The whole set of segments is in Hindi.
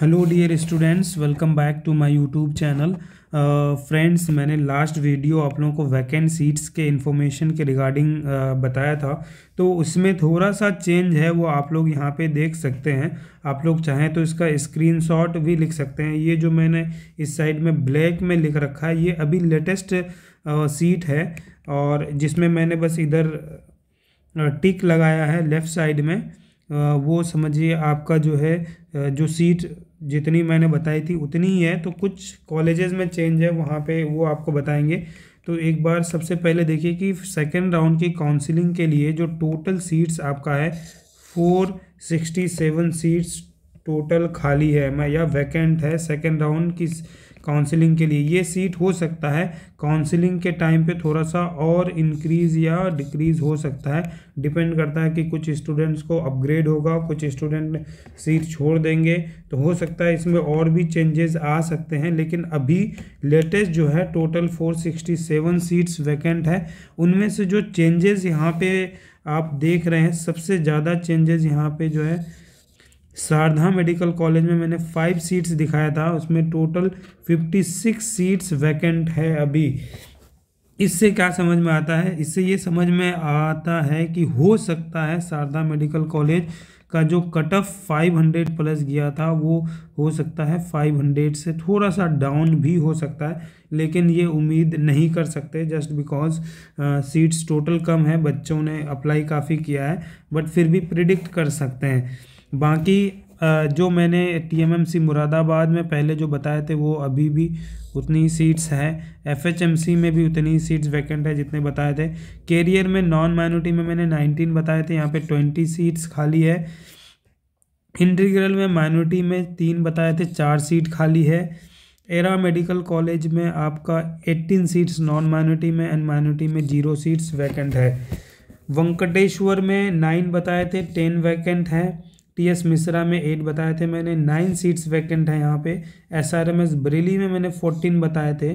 hello dear students welcome back to my YouTube channel friends मैंने लास्ट वीडियो आप लोगों को वैकेंट सीट्स के इन्फॉर्मेशन के रिगार्डिंग uh, बताया था तो उसमें थोड़ा सा चेंज है वो आप लोग यहाँ पे देख सकते हैं आप लोग चाहें तो इसका स्क्रीनशॉट भी लिख सकते हैं ये जो मैंने इस साइड में ब्लैक में लिख रखा है ये अभी लेटेस्ट सीट uh, है और जिसमें मैंने बस इधर टिक uh, लगाया है लेफ़्ट साइड में uh, वो समझिए आपका जो है uh, जो सीट जितनी मैंने बताई थी उतनी ही है तो कुछ कॉलेजेस में चेंज है वहाँ पे वो आपको बताएंगे तो एक बार सबसे पहले देखिए कि सेकेंड राउंड की काउंसिलिंग के लिए जो टोटल सीट्स आपका है four sixty seven seats total खाली है मैं या वैकेंट है सेकेंड राउंड की काउंसलिंग के लिए ये सीट हो सकता है काउंसलिंग के टाइम पे थोड़ा सा और इंक्रीज या डिक्रीज हो सकता है डिपेंड करता है कि कुछ स्टूडेंट्स को अपग्रेड होगा कुछ स्टूडेंट सीट छोड़ देंगे तो हो सकता है इसमें और भी चेंजेस आ सकते हैं लेकिन अभी लेटेस्ट जो है टोटल 467 सीट्स वैकेंट है उनमें से जो चेंजेस यहाँ पर आप देख रहे हैं सबसे ज़्यादा चेंजेस यहाँ पर जो है शारदा मेडिकल कॉलेज में मैंने फाइव सीट्स दिखाया था उसमें total fifty six seats vacant है अभी इससे क्या समझ में आता है इससे ये समझ में आता है कि हो सकता है शारदा मेडिकल कॉलेज का जो cut off five hundred plus गया था वो हो सकता है फाइव हंड्रेड से थोड़ा सा डाउन भी हो सकता है लेकिन ये उम्मीद नहीं कर सकते जस्ट बिकॉज सीट्स टोटल कम है बच्चों ने अप्लाई काफ़ी किया है बट फिर भी प्रिडिक्ट कर सकते हैं बाकी जो मैंने टीएमएमसी मुरादाबाद में पहले जो बताए थे वो अभी भी उतनी ही सीट्स हैं एफएचएमसी में भी उतनी ही सीट्स वैकेंट है जितने बताए थे कैरियर में नॉन माइनॉरिटी में मैंने 19 बताए थे यहाँ पे 20 सीट्स खाली है इंटीग्रल में माइनॉरिटी में तीन बताए थे चार सीट खाली है एरा मेडिकल कॉलेज में आपका एट्टीन सीट्स नॉन माइनॉरिटी में एंड माइनॉरिटी में जीरो सीट्स वैकेंट है वेंकटेश्वर में नाइन बताए थे टेन वैकेंट हैं टी एस मिश्रा में एट बताए थे मैंने नाइन सीट्स वैकेंट हैं यहाँ पे S R M S Bareilly में मैंने फोर्टीन बताए थे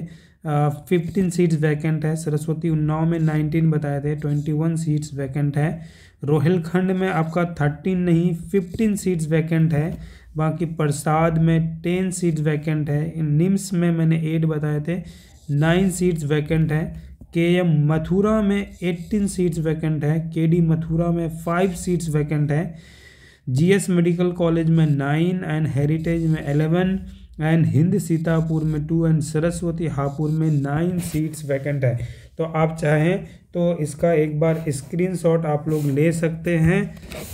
फिफ्टीन सीट्स वैकेंट है सरस्वती उन्नाव में नाइनटीन बताए थे ट्वेंटी वन सीट्स वैकेंट है रोहिलखंड में आपका थर्टीन नहीं फिफ्टीन सीट्स वैकेंट है बाकी प्रसाद में टेन सीट्स वैकेंट है निम्स में मैंने एट बताए थे नाइन सीट्स वैकेंट है के एम मथुरा में एट्टीन सीट्स वैकेंट है के डी मथुरा में फाइव सीट्स वैकेंट है जीएस मेडिकल कॉलेज में नाइन एंड हेरिटेज में एलेवन एंड हिंद सीतापुर में टू एंड सरस्वती हापुर में नाइन सीट्स वैकेंट है तो आप चाहें तो इसका एक बार स्क्रीनशॉट आप लोग ले सकते हैं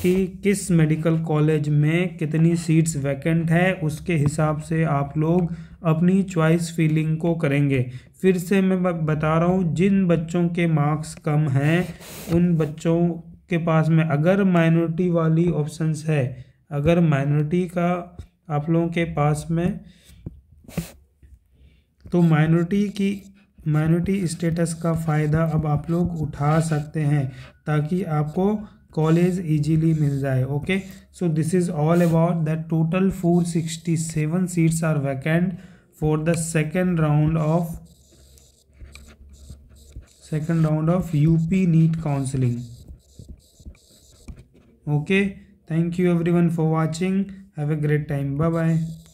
कि किस मेडिकल कॉलेज में कितनी सीट्स वैकेंट है उसके हिसाब से आप लोग अपनी चॉइस फीलिंग को करेंगे फिर से मैं बता रहा हूँ जिन बच्चों के मार्क्स कम हैं उन बच्चों के पास में अगर माइनॉरिटी वाली ऑप्शंस है अगर माइनॉरिटी का आप लोगों के पास में तो माइनॉरिटी की माइनॉरिटी स्टेटस का फ़ायदा अब आप लोग उठा सकते हैं ताकि आपको कॉलेज इजीली मिल जाए okay so this is all about that total four sixty seven seats are vacant for the second round of second round of UP NEET counselling okay thank you everyone for watching have a great time bye bye